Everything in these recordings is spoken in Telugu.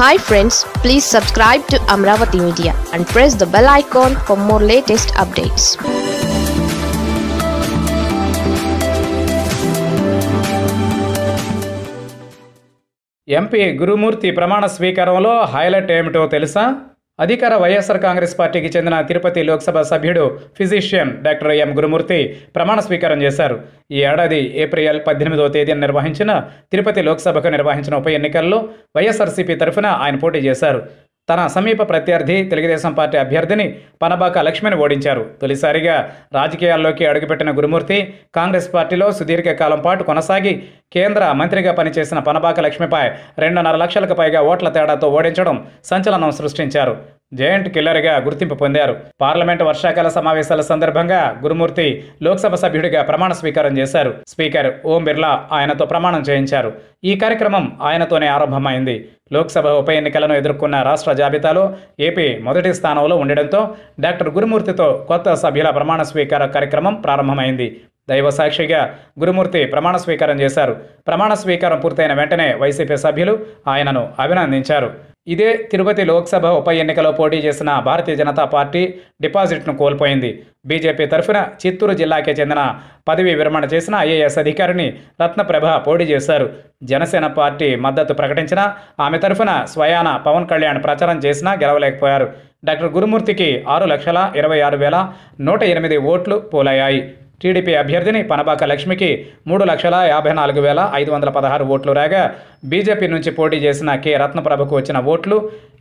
hi friends please subscribe to Amaravati media and press the bell icon for more latest updates MP Gurumurthy ప్రమాణ స్వీకారంలో హైలైట్ ఏమిటో తెలుసా అధికార వైఎస్ఆర్ కాంగ్రెస్ పార్టీకి చెందిన తిరుపతి లోక్సభ సభ్యుడు ఫిజిషియన్ డాక్టర్ ఎం గురుమూర్తి ప్రమాణ స్వీకారం చేశారు ఈ ఏడాది ఏప్రిల్ పద్దెనిమిదో తేదీన నిర్వహించిన తిరుపతి లోక్సభకు నిర్వహించిన ఉప ఎన్నికల్లో వైఎస్ఆర్సీపీ తరఫున ఆయన పోటీ చేశారు తన సమీప ప్రత్యర్థి తెలుగుదేశం పార్టీ అభ్యర్థిని పనబాక లక్ష్మిని ఓడించారు తొలిసారిగా రాజకీయాల్లోకి అడుగుపెట్టిన గురుమూర్తి కాంగ్రెస్ పార్టీలో సుదీర్ఘకాలం పాటు కొనసాగి కేంద్ర మంత్రిగా పనిచేసిన పనబాక లక్ష్మిపై రెండున్నర లక్షలకు పైగా ఓట్ల తేడాతో ఓడించడం సంచలనం సృష్టించారు జయంట్ కిల్లర్గా గుర్తింపు పొందారు పార్లమెంటు వర్షాకాల సమావేశాల సందర్భంగా గురుమూర్తి లోక్సభ సభ్యుడిగా ప్రమాణ స్వీకారం చేశారు స్పీకర్ ఓం బిర్లా ఆయనతో ప్రమాణం చేయించారు ఈ కార్యక్రమం ఆయనతోనే ఆరంభమైంది లోక్సభ ఉప ఎన్నికలను ఎదుర్కొన్న రాష్ట్ర జాబితాలో ఏపీ మొదటి స్థానంలో ఉండడంతో డాక్టర్ గురుమూర్తితో కొత్త సభ్యుల ప్రమాణ స్వీకార కార్యక్రమం ప్రారంభమైంది దైవ సాక్షిగా గురుమూర్తి ప్రమాణ స్వీకారం చేశారు ప్రమాణ స్వీకారం పూర్తయిన వెంటనే వైసీపీ సభ్యులు ఆయనను అభినందించారు ఇదే తిరుపతి లోక్సభ ఉప ఎన్నికలో పోటీ చేసిన భారతీయ జనతా పార్టీ డిపాజిట్ను కోల్పోయింది బీజేపీ తరఫున చిత్తూరు జిల్లాకే చెందిన పదవి విరమణ చేసిన ఐఏఎస్ అధికారిని రత్నప్రభ పోటీ చేశారు జనసేన పార్టీ మద్దతు ప్రకటించిన ఆమె తరఫున స్వయాన పవన్ కళ్యాణ్ ప్రచారం చేసినా గెలవలేకపోయారు డాక్టర్ గురుమూర్తికి ఆరు లక్షల ఇరవై ఆరు వేల నూట ఎనిమిది ఓట్లు పోలయ్యాయి టీడీపీ అభ్యర్థిని పనబాక లక్ష్మికి మూడు లక్షల యాభై నాలుగు వేల ఐదు వందల పదహారు ఓట్లు రాగా బీజేపీ నుంచి పోటీ చేసిన కె రత్నప్రభకు వచ్చిన ఓట్లు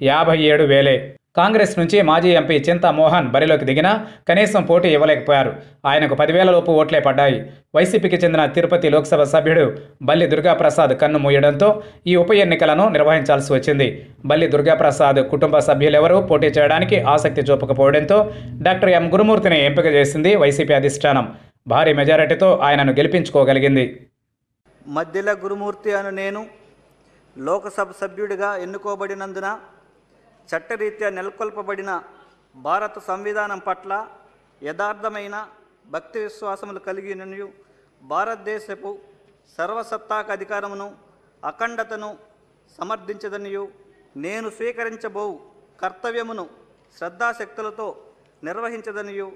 యాభై ఏడు వేలే కాంగ్రెస్ నుంచి మాజీ ఎంపీ చింతా మోహన్ బరిలోకి దిగినా కనీసం పోటీ ఇవ్వలేకపోయారు ఆయనకు పదివేల లోపు ఓట్లే పడ్డాయి వైసీపీకి చెందిన తిరుపతి లోక్సభ సభ్యుడు బల్లి దుర్గాప్రసాద్ కన్ను మూయడంతో ఈ ఉప ఎన్నికలను నిర్వహించాల్సి వచ్చింది బల్లి దుర్గాప్రసాద్ కుటుంబ సభ్యులెవరూ పోటీ చేయడానికి ఆసక్తి చూపకపోవడంతో డాక్టర్ ఎం గురుమూర్తిని ఎంపిక చేసింది వైసీపీ అధిష్టానం భారీ మెజారిటీతో ఆయనను గెలిపించుకోగలిగింది మధ్యల గురుమూర్తి అని నేను లోకసభ సభ్యుడిగా ఎన్నుకోబడినందున చట్టరీత్యా నెలకొల్పబడిన భారత సంవిధానం పట్ల యథార్థమైన భక్తి విశ్వాసములు కలిగి భారతదేశపు సర్వసత్తాక అధికారమును అఖండతను సమర్థించదనియు నేను స్వీకరించబో కర్తవ్యమును శ్రద్ధాశక్తులతో నిర్వహించదనియు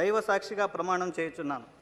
దైవ సాక్షిగా ప్రమాణం చేయుచున్నాను